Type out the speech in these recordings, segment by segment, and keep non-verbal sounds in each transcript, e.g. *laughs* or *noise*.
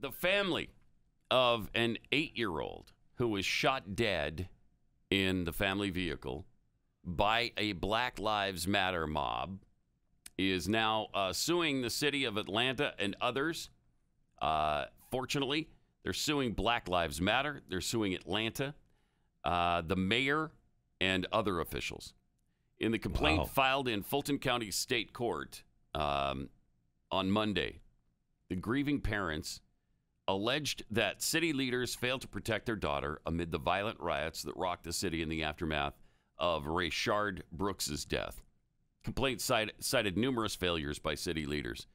the family of an eight year old who was shot dead in the family vehicle by a Black Lives Matter mob is now uh, suing the city of Atlanta and others. Uh, fortunately, they're suing Black Lives Matter, they're suing Atlanta, uh, the mayor, and other officials. In the complaint wow. filed in Fulton County State Court um, on Monday, the grieving parents alleged that city leaders failed to protect their daughter amid the violent riots that rocked the city in the aftermath of Rayshard Brooks's death. Complaints cited, cited numerous failures by city leaders,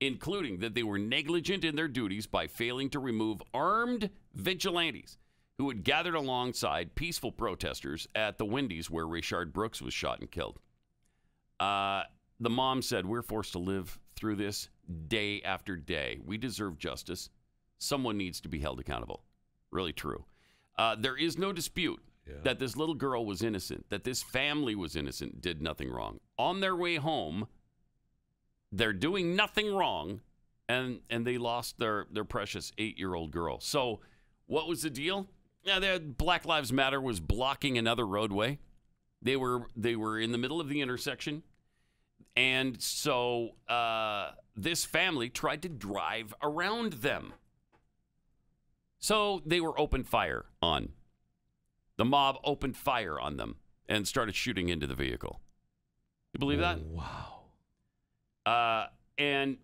including that they were negligent in their duties by failing to remove armed vigilantes who had gathered alongside peaceful protesters at the Wendy's where Rayshard Brooks was shot and killed. Uh, the mom said, We're forced to live through this day after day. We deserve justice. Someone needs to be held accountable. Really true. Uh, there is no dispute yeah. that this little girl was innocent, that this family was innocent, did nothing wrong. On their way home, they're doing nothing wrong, and and they lost their their precious eight year old girl. So, what was the deal? Yeah, their Black Lives Matter was blocking another roadway. They were they were in the middle of the intersection, and so uh, this family tried to drive around them. So they were open fire on. The mob opened fire on them and started shooting into the vehicle. You believe that? Oh, wow. Uh, and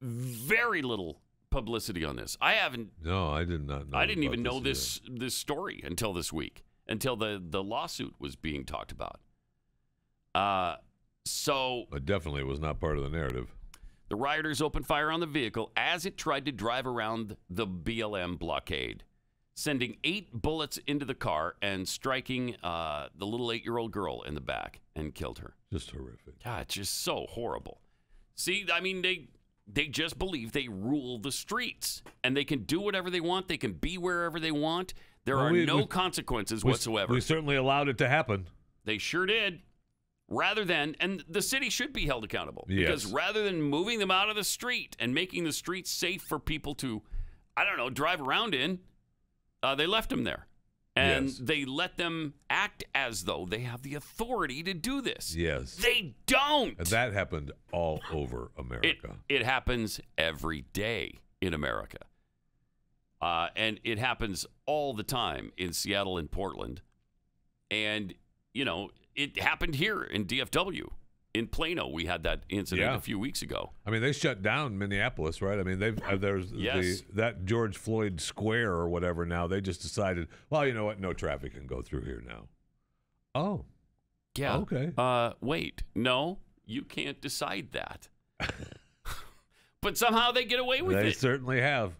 very little publicity on this. I haven't. No, I did not. know I didn't even know this this, story until this week, until the the lawsuit was being talked about. Uh, so it definitely was not part of the narrative. The rioters opened fire on the vehicle as it tried to drive around the BLM blockade, sending eight bullets into the car and striking uh, the little eight year old girl in the back and killed her. Just horrific. God, it's just so horrible. See, I mean, they. They just believe they rule the streets and they can do whatever they want. They can be wherever they want. There well, are we, no we, consequences we, whatsoever. We certainly allowed it to happen. They sure did rather than, and the city should be held accountable yes. because rather than moving them out of the street and making the streets safe for people to, I don't know, drive around in, uh, they left them there. And yes. they let them act as though they have the authority to do this. Yes. They don't. And that happened all over America. It, it happens every day in America. Uh, and it happens all the time in Seattle and Portland. And, you know, it happened here in DFW. In Plano, we had that incident yeah. a few weeks ago. I mean, they shut down Minneapolis, right? I mean, they've uh, there's yes. the, that George Floyd Square or whatever. Now they just decided, well, you know what? No traffic can go through here now. Oh, yeah. Okay. Uh, wait, no, you can't decide that. *laughs* but somehow they get away with they it. They certainly have.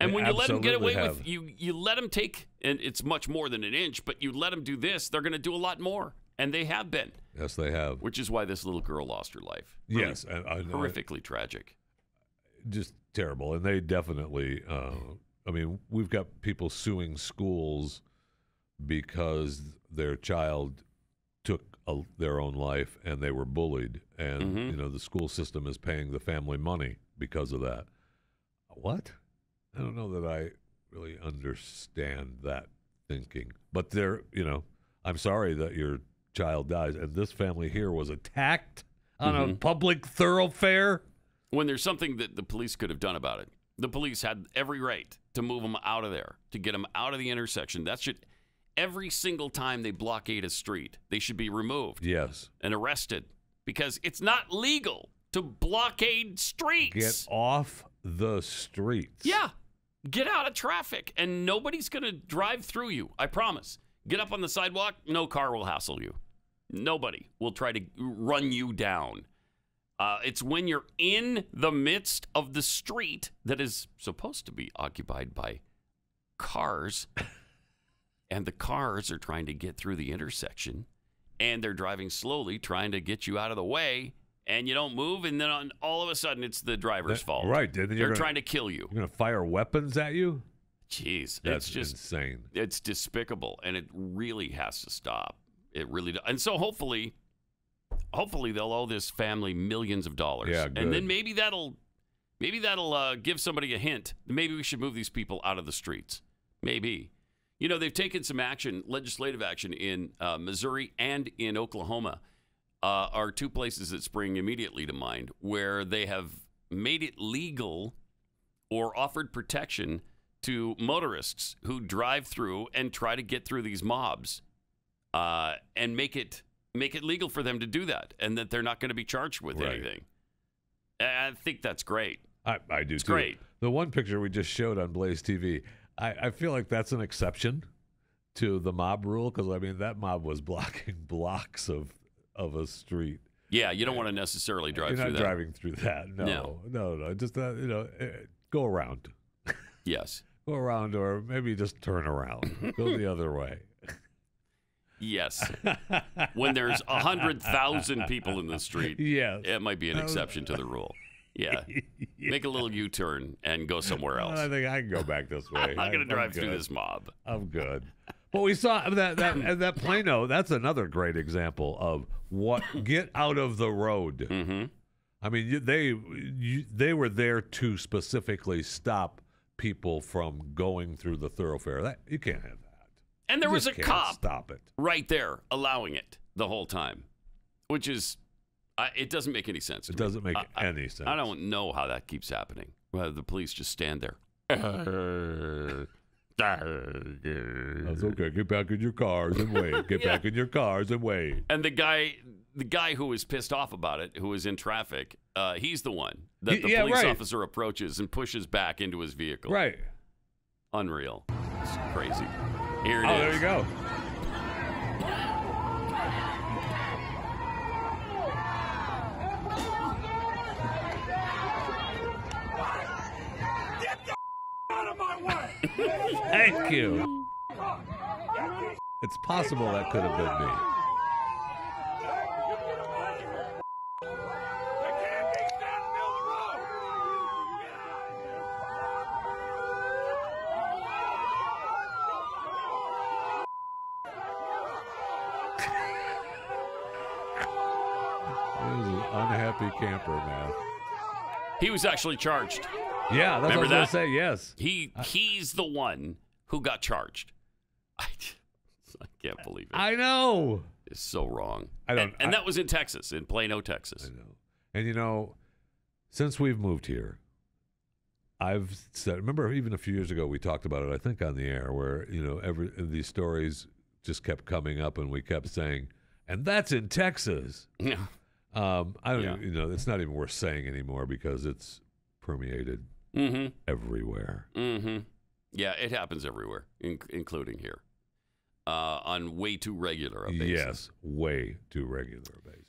And they when you let them get away have. with you, you let them take, and it's much more than an inch. But you let them do this, they're going to do a lot more. And they have been. Yes, they have. Which is why this little girl lost her life. Really yes, and uh, horrifically tragic. Just terrible. And they definitely. Uh, I mean, we've got people suing schools because their child took a, their own life and they were bullied, and mm-hmm. you know the school system is paying the family money because of that. What? I don't know that I really understand that thinking. But there, you know, I'm sorry that your child dies, and this family here was attacked on mm-hmm. a public thoroughfare. When there's something that the police could have done about it, the police had every right to move them out of there, to get them out of the intersection. That should every single time they blockade a street, they should be removed. Yes, and arrested because it's not legal to blockade streets. Get off the streets. Yeah. Get out of traffic and nobody's going to drive through you. I promise. Get up on the sidewalk, no car will hassle you. Nobody will try to run you down. Uh, it's when you're in the midst of the street that is supposed to be occupied by cars, *laughs* and the cars are trying to get through the intersection, and they're driving slowly, trying to get you out of the way, and you don't move, and then all of a sudden it's the driver's that, fault. Right? they're gonna, trying to kill you. You're going to fire weapons at you. Jeez, that's it's just insane. It's despicable, and it really has to stop. It really does. And so hopefully, hopefully they'll owe this family millions of dollars. Yeah, good. And then maybe that'll maybe that'll uh, give somebody a hint. Maybe we should move these people out of the streets. Maybe. You know, they've taken some action, legislative action in uh, Missouri and in Oklahoma, uh, are two places that spring immediately to mind where they have made it legal or offered protection to motorists who drive through and try to get through these mobs uh, and make it make it legal for them to do that, and that they're not going to be charged with right. anything. I think that's great. I, I do. It's too. great. The one picture we just showed on Blaze TV, I, I feel like that's an exception to the mob rule because I mean that mob was *laughs* blocking blocks of of a street. Yeah, you don't want to necessarily drive You're through not that. driving through that. No, no, no. no. Just uh, you know, eh, go around. Yes, *laughs* go around, or maybe just turn around, *laughs* go the other way. Yes. *laughs* when there's 100,000 people in the street, yes. it might be an oh. exception to the rule. Yeah. *laughs* yeah. Make a little U turn and go somewhere else. I think I can go back this way. *laughs* I'm not going to drive through this mob. I'm good. But we saw that that *clears throat* that Plano. That's another great example of what *clears throat* get out of the road. Mm-hmm. I mean, they they were there to specifically stop people from going through the thoroughfare. That you can't have that. And there was a cop stop it. right there allowing it the whole time, which is, it doesn't make any sense. It doesn't make I, any sense. I don't know how that keeps happening. Well, the police just stand there. That's okay. Get back in your cars and wait. *laughs* Get yeah. back in your cars and wait. And the guy, the guy who was pissed off about it, who was in traffic, uh, he's the one that the yeah, police right. officer approaches and pushes back into his vehicle. Right. Unreal. It's crazy. Here it oh, is. there you go. *laughs* Thank you. It's possible that could have been me. There's an unhappy camper, man. He was actually charged. Yeah, that's Remember what I was that? say. Yes, he he's the one who got charged. I, *laughs* I can't believe it. I know it's so wrong. I don't. And, and I, that was in Texas, in Plano, Texas. I know. And you know, since we've moved here, I've said. Remember, even a few years ago, we talked about it. I think on the air, where you know, every these stories just kept coming up, and we kept saying, "And that's in Texas." Yeah. Um, I don't. Yeah. You know, it's not even worth saying anymore because it's permeated mm-hmm. everywhere. Mm-hmm. Yeah, it happens everywhere, in- including here, uh, on way too regular a basis. Yes, way too regular a basis.